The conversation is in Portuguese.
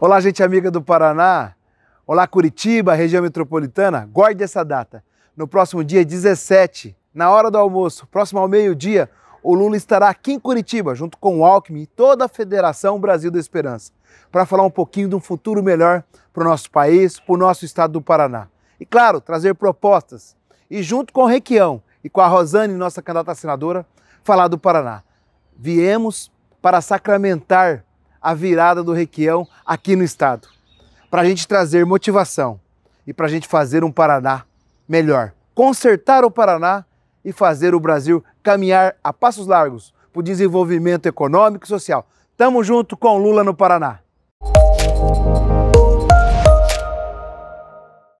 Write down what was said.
Olá, gente amiga do Paraná. Olá, Curitiba, região metropolitana. Guarde essa data. No próximo dia 17, na hora do almoço, próximo ao meio-dia, o Lula estará aqui em Curitiba, junto com o Alckmin e toda a Federação Brasil da Esperança, para falar um pouquinho de um futuro melhor para o nosso país, para o nosso estado do Paraná. E claro, trazer propostas. E junto com o Requião e com a Rosane, nossa candidata senadora, falar do Paraná. Viemos para sacramentar a virada do Requião aqui no estado, para a gente trazer motivação e para a gente fazer um Paraná melhor, consertar o Paraná e fazer o Brasil caminhar a passos largos para o desenvolvimento econômico e social. Tamo junto com Lula no Paraná.